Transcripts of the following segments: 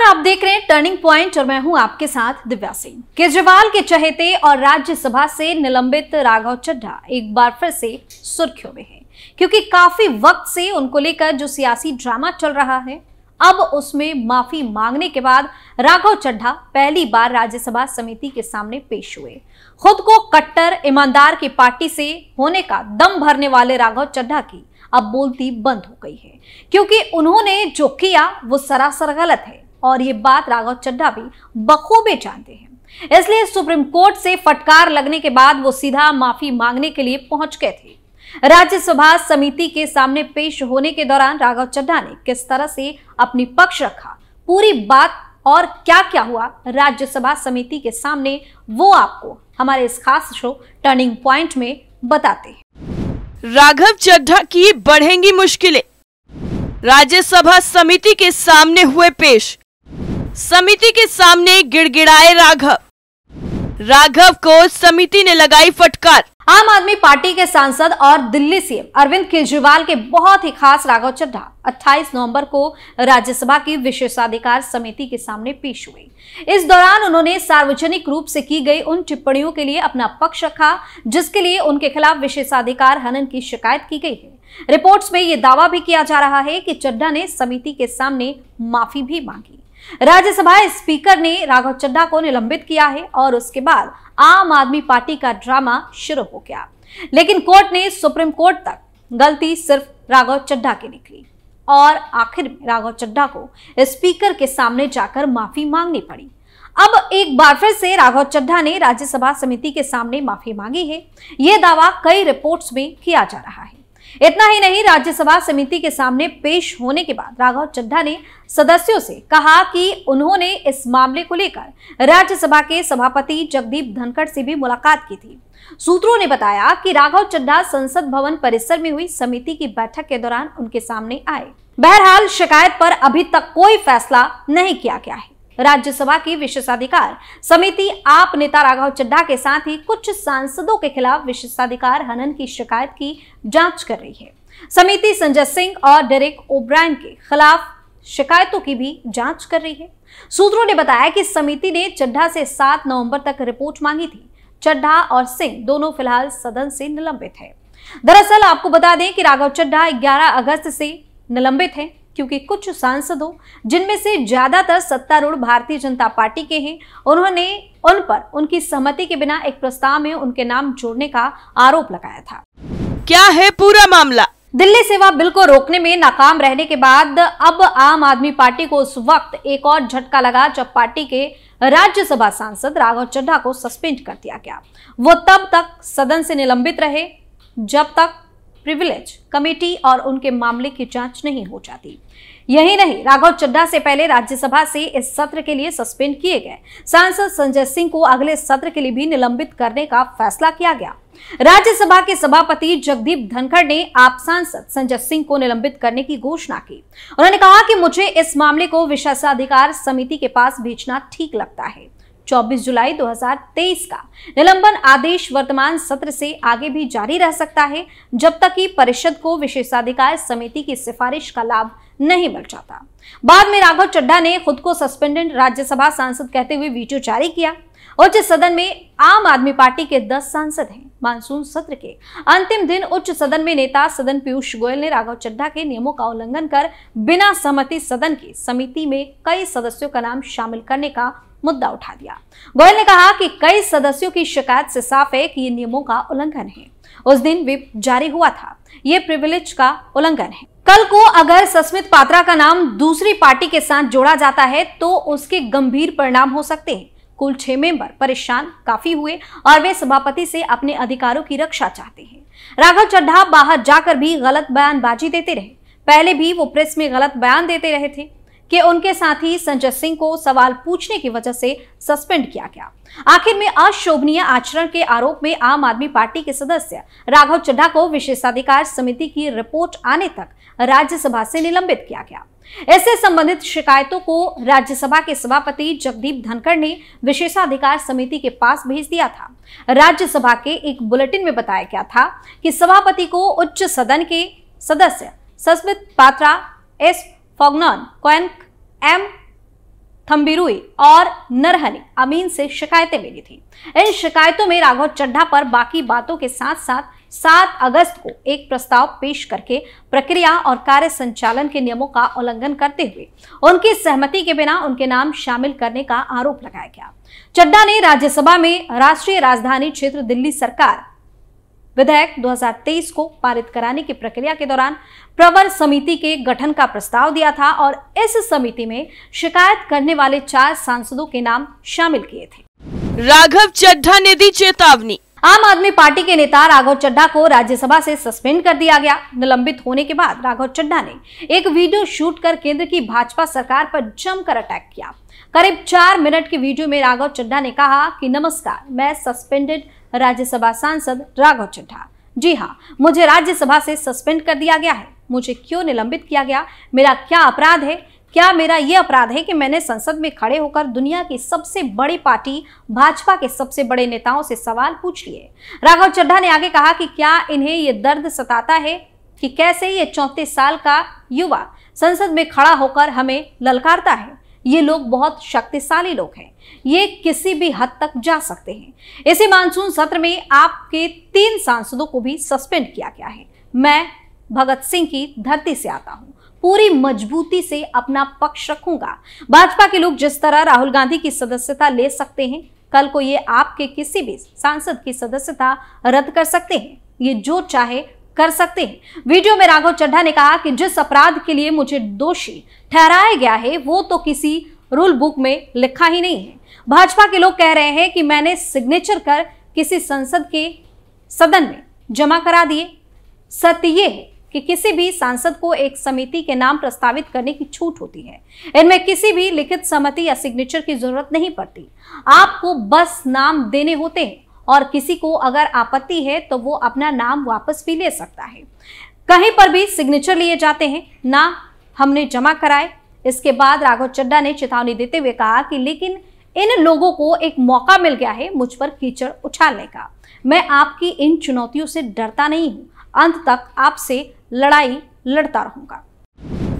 नमस्कार आप देख रहे हैं टर्निंग पॉइंट और मैं हूं आपके साथ दिव्या सिंह केजरीवाल के चहेते और राज्यसभा से निलंबित राघव चड्ढा एक बार फिर से सुर्खियों में हैं क्योंकि काफी वक्त से उनको लेकर जो सियासी ड्रामा चल रहा है अब उसमें माफी मांगने के बाद राघव चड्ढा पहली बार राज्यसभा समिति के सामने पेश हुए खुद को कट्टर ईमानदार की पार्टी से होने का दम भरने वाले राघव चड्ढा की अब बोलती बंद हो गई है क्योंकि उन्होंने जो किया वो सरासर गलत है और ये बात राघव चड्ढा भी बखूबे जानते हैं इसलिए सुप्रीम कोर्ट से फटकार लगने के बाद वो सीधा माफी मांगने के लिए पहुंच गए थे राज्यसभा समिति के सामने पेश होने के दौरान राघव चड्ढा ने किस तरह से अपनी पक्ष रखा पूरी बात और क्या क्या हुआ राज्यसभा समिति के सामने वो आपको हमारे इस खास शो टर्निंग प्वाइंट में बताते हैं राघव चड्ढा की बढ़ेंगी मुश्किलें राज्यसभा समिति के सामने हुए पेश समिति के सामने गिड़गिड़ाए राघव राघव को समिति ने लगाई फटकार आम आदमी पार्टी के सांसद और दिल्ली सीएम अरविंद केजरीवाल के बहुत ही खास राघव चड्ढा 28 नवंबर को राज्यसभा की विशेषाधिकार समिति के सामने पेश हुए इस दौरान उन्होंने सार्वजनिक रूप से की गई उन टिप्पणियों के लिए अपना पक्ष रखा जिसके लिए उनके खिलाफ विशेषाधिकार हनन की शिकायत की गई है रिपोर्ट्स में ये दावा भी किया जा रहा है कि चड्ढा ने समिति के सामने माफी भी मांगी राज्यसभा स्पीकर ने राघव चड्डा को निलंबित किया है और उसके बाद आम आदमी पार्टी का ड्रामा शुरू हो गया लेकिन कोर्ट ने सुप्रीम कोर्ट तक गलती सिर्फ राघव चड्ढा की निकली और आखिर में राघव चड्डा को स्पीकर के सामने जाकर माफी मांगनी पड़ी अब एक बार फिर से राघव चड्ढा ने राज्यसभा समिति के सामने माफी मांगी है यह दावा कई रिपोर्ट्स में किया जा रहा है इतना ही नहीं राज्यसभा समिति के सामने पेश होने के बाद राघव चड्ढा ने सदस्यों से कहा कि उन्होंने इस मामले को लेकर राज्यसभा के सभापति जगदीप धनखड़ से भी मुलाकात की थी सूत्रों ने बताया कि राघव चड्ढा संसद भवन परिसर में हुई समिति की बैठक के दौरान उनके सामने आए बहरहाल शिकायत पर अभी तक कोई फैसला नहीं किया गया है राज्यसभा की विशेषाधिकार समिति आप नेता राघव चड्ढा के साथ ही कुछ सांसदों के खिलाफ विशेषाधिकार हनन की शिकायत की जांच कर रही है समिति संजय सिंह और डेरिक ओब्रायन के खिलाफ शिकायतों की भी जांच कर रही है सूत्रों ने बताया कि समिति ने चड्ढा से 7 नवंबर तक रिपोर्ट मांगी थी चड्ढा और सिंह दोनों फिलहाल सदन से निलंबित है दरअसल आपको बता दें कि राघव चड्ढा 11 अगस्त से निलंबित हैं क्योंकि कुछ सांसदों जिनमें से ज्यादातर सत्तारूढ़ भारतीय जनता पार्टी के हैं उन्होंने उन पर उनकी सहमति के बिना एक प्रस्ताव में उनके नाम जोड़ने का आरोप लगाया था क्या है पूरा मामला दिल्ली सेवा बिल को रोकने में नाकाम रहने के बाद अब आम आदमी पार्टी को उस वक्त एक और झटका लगा जब पार्टी के राज्यसभा सांसद राघव चड्ढा को सस्पेंड कर दिया गया वो तब तक सदन से निलंबित रहे जब तक प्रिविलेज कमेटी और उनके मामले की जांच नहीं हो जाती यही नहीं राघव चड्डा से पहले राज्यसभा से इस सत्र के लिए सस्पेंड किए गए सांसद संजय सिंह को अगले सत्र के लिए भी निलंबित करने का फैसला किया गया राज्यसभा के सभापति जगदीप धनखड़ ने आप सांसद संजय सिंह को निलंबित करने की घोषणा की उन्होंने कहा कि मुझे इस मामले को विशेषाधिकार समिति के पास भेजना ठीक लगता है 24 जुलाई 2023 का निलंबन आदेश वर्तमान सत्र से आगे भी जारी रह सकता है जब तक कि परिषद को विशेषाधिकार समिति की सिफारिश का लाभ नहीं मिल जाता बाद में राघव चड्ढा ने खुद को सस्पेंडेड राज्यसभा सांसद कहते हुए वीडियो जारी किया उच्च सदन में आम आदमी पार्टी के 10 सांसद हैं मानसून सत्र के अंतिम दिन उच्च सदन में नेता सदन पीयूष गोयल ने राघव चड्ढा के नियमों का उल्लंघन कर बिना सहमति सदन की समिति में कई सदस्यों का नाम शामिल करने का मुद्दा उठा दिया गोयल ने कहा कि कई सदस्यों की शिकायत से साफ है कि ये नियमों का उल्लंघन है उस दिन विप जारी हुआ था ये प्रिविलेज का उल्लंघन है कल को अगर सस्मित पात्रा का नाम दूसरी पार्टी के साथ जोड़ा जाता है तो उसके गंभीर परिणाम हो सकते हैं कुल छह मेंबर परेशान काफी हुए और वे सभापति से अपने अधिकारों की रक्षा चाहते हैं राघव चड्ढा बाहर जाकर भी गलत बयानबाजी देते रहे पहले भी वो प्रेस में गलत बयान देते रहे थे कि उनके साथी संजय सिंह को सवाल पूछने की वजह से सस्पेंड किया गया आखिर में अशोभनीय आचरण के आरोप में आम आदमी पार्टी के सदस्य राघव चड्ढा को विशेषाधिकार समिति की रिपोर्ट आने तक राज्यसभा से निलंबित किया गया ऐसे संबंधित शिकायतों को राज्यसभा के सभापति जगदीप धनखड़ ने विशेषाधिकार समिति के पास भेज दिया था राज्यसभा के एक बुलेटिन में बताया गया था कि सभापति को उच्च सदन के सदस्य सस्मित पात्रा एस फोगनॉन क्वेंक एम थम्बिरुई और नरहने अमीन से शिकायतें मिली थी इन शिकायतों में राघव चड्ढा पर बाकी बातों के साथ साथ 7 अगस्त को एक प्रस्ताव पेश करके प्रक्रिया और कार्य संचालन के नियमों का उल्लंघन करते हुए उनकी सहमति के बिना उनके नाम शामिल करने का आरोप लगाया गया चड्डा ने राज्यसभा में राष्ट्रीय राजधानी क्षेत्र दिल्ली सरकार विधेयक 2023 को पारित कराने की प्रक्रिया के दौरान प्रवर समिति के गठन का प्रस्ताव दिया था और इस समिति में शिकायत करने वाले चार सांसदों के नाम शामिल किए थे राघव चड्ढा ने दी चेतावनी आम आदमी पार्टी के नेता राघव चड्ढा को राज्यसभा से सस्पेंड कर दिया गया निलंबित होने के बाद राघव चड्ढा ने एक वीडियो शूट कर केंद्र की भाजपा सरकार पर जमकर अटैक किया करीब चार मिनट के वीडियो में राघव चड्ढा ने कहा कि नमस्कार मैं सस्पेंडेड राज्यसभा सांसद राघव चड्ढा जी हाँ मुझे राज्यसभा से सस्पेंड कर दिया गया है मुझे क्यों निलंबित किया गया मेरा क्या अपराध है क्या मेरा ये अपराध है कि मैंने संसद में खड़े होकर दुनिया की सबसे बड़ी पार्टी भाजपा के सबसे बड़े नेताओं से सवाल पूछ लिए राघव चड्ढा ने आगे कहा कि क्या इन्हें ये दर्द सताता है कि कैसे ये चौंतीस साल का युवा संसद में खड़ा होकर हमें ललकारता है ये लोग बहुत शक्तिशाली लोग हैं ये किसी भी हद तक जा सकते हैं इसी मानसून सत्र में आपके तीन सांसदों को भी सस्पेंड किया गया है मैं भगत सिंह की धरती से आता हूं पूरी मजबूती से अपना पक्ष रखूंगा भाजपा के लोग जिस तरह राहुल गांधी की सदस्यता ले सकते हैं कल को ये आपके किसी भी सांसद की सदस्यता रद्द कर सकते हैं ये जो चाहे कर सकते हैं वीडियो में राघव चड्ढा ने कहा कि जिस अपराध के लिए मुझे दोषी ठहराया गया है वो तो किसी रूल बुक में लिखा ही नहीं है भाजपा के लोग कह रहे हैं कि मैंने सिग्नेचर कर किसी संसद के सदन में जमा करा दिए सत्य ये है कि किसी भी सांसद को एक समिति के नाम प्रस्तावित करने की छूट होती है इनमें किसी भी लिखित सहमति या सिग्नेचर की जरूरत नहीं पड़ती आपको बस नाम देने होते हैं और किसी को अगर आपत्ति है तो वो अपना नाम वापस भी ले सकता है कहीं पर भी सिग्नेचर लिए जाते हैं ना हमने जमा कराए इसके बाद राघव चड्डा ने चेतावनी देते हुए कहा कि लेकिन इन लोगों को एक मौका मिल गया है मुझ पर कीचड़ उछालने का मैं आपकी इन चुनौतियों से डरता नहीं हूं अंत तक आपसे लड़ाई लड़ता रहूंगा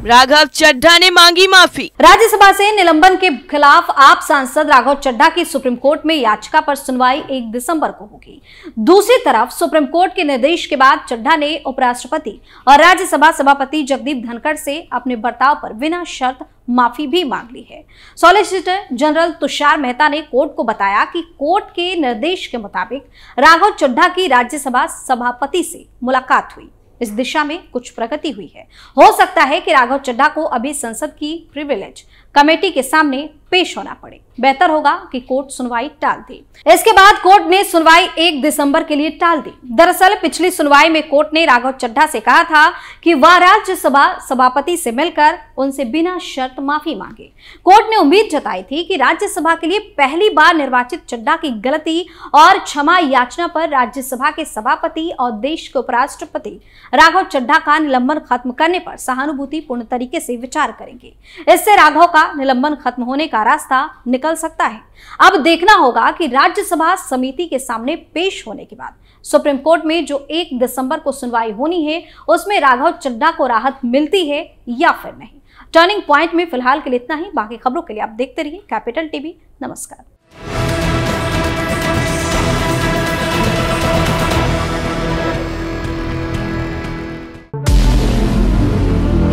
राघव चड्ढा ने मांगी माफी राज्यसभा से निलंबन के खिलाफ आप सांसद राघव चड्ढा की सुप्रीम कोर्ट में याचिका पर सुनवाई 1 दिसंबर को होगी दूसरी तरफ सुप्रीम कोर्ट के निर्देश के बाद चड्ढा ने उपराष्ट्रपति और राज्यसभा सभापति जगदीप धनखड़ से अपने बर्ताव पर बिना शर्त माफी भी मांग ली है सॉलिसिटर जनरल तुषार मेहता ने कोर्ट को बताया कि कोर्ट के निर्देश के मुताबिक राघव चड्ढा की राज्यसभा सभापति से मुलाकात हुई इस दिशा में कुछ प्रगति हुई है हो सकता है कि राघव चड्ढा को अभी संसद की प्रिविलेज कमेटी के सामने पेश होना पड़े बेहतर होगा कि कोर्ट सुनवाई टाल दे इसके बाद कोर्ट ने सुनवाई 1 दिसंबर के लिए टाल दी दरअसल पिछली सुनवाई में कोर्ट ने राघव चड्ढा से कहा था कि वह राज्यसभा सभापति से मिलकर उनसे बिना शर्त माफी मांगे कोर्ट ने उम्मीद जताई थी कि राज्यसभा के लिए पहली बार निर्वाचित चड्ढा की गलती और क्षमा याचना पर राज्यसभा के सभापति और देश के उपराष्ट्रपति राघव चड्ढा का निलंबन खत्म करने पर सहानुभूतिपूर्ण तरीके से विचार करेंगे इससे राघव का निलंबन खत्म होने का का रास्ता निकल सकता है अब देखना होगा कि राज्यसभा समिति के सामने पेश होने के बाद सुप्रीम कोर्ट में जो एक दिसंबर को सुनवाई होनी है उसमें राघव चड्डा को राहत मिलती है या फिर नहीं टर्निंग पॉइंट में फिलहाल के लिए इतना ही बाकी खबरों के लिए आप देखते रहिए कैपिटल टीवी नमस्कार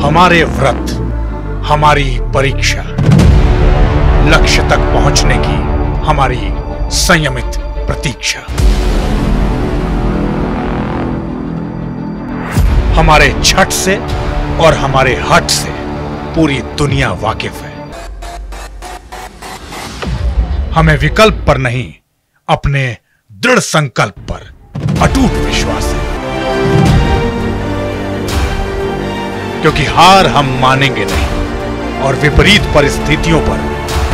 हमारे व्रत हमारी परीक्षा लक्ष्य तक पहुंचने की हमारी संयमित प्रतीक्षा हमारे छठ से और हमारे हट से पूरी दुनिया वाकिफ है हमें विकल्प पर नहीं अपने दृढ़ संकल्प पर अटूट विश्वास है क्योंकि हार हम मानेंगे नहीं और विपरीत परिस्थितियों पर